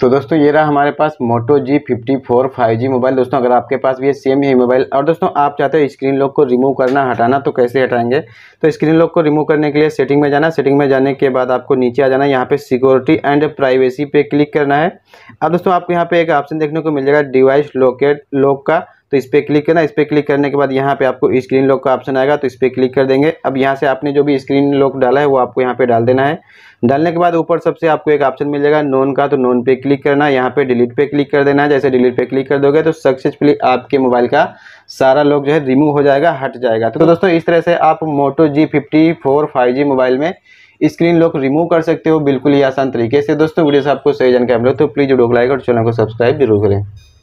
तो दोस्तों ये रहा हमारे पास Moto G fifty four five G mobile दोस्तों अगर आपके पास भी ये सेम ही मोबाइल और दोस्तों आप चाहते हो स्क्रीन लॉक को रिमूव करना हटाना तो कैसे हटाएंगे तो स्क्रीन लॉक को रिमूव करने के लिए सेटिंग में जाना सेटिंग में जाने के बाद आपको नीचे आ जाना यहाँ पे सिक्योरिटी एंड प्राइवेसी पे क्लिक करना है अब दोस्तों आपको यहाँ पे एक ऑप्शन देखने को मिल जाएगा डिवाइस लोकेट लॉक का तो इस पर क्लिक करना इस पर क्लिक करने के बाद यहाँ पे आपको स्क्रीन लॉक का ऑप्शन आएगा तो इस पर क्लिक कर देंगे अब यहाँ से आपने जो भी स्क्रीन लॉक डाला है वो आपको यहाँ पे डाल देना है डालने के बाद ऊपर सबसे आपको एक ऑप्शन मिल जाएगा नोन का तो नोन पे क्लिक करना यहाँ पे डिलीट पे क्लिक कर देना है जैसे डिलीट पे क्लिक कर दोगे तो सक्सेसफुली आपके मोबाइल का सारा लॉक जो है रिमूव हो जाएगा हट जाएगा तो दोस्तों इस तरह से आप Moto G fifty four five G mobile में स्क्रीन लॉक रिमूव कर सकते हो बिल्कुल ही आसान तरीके से दोस्तों वीडियो से आपको सही जानकारी मिले तो प्लीज़ वीडियो को लाइक और चैनल को सब्सक्राइब जरूर करें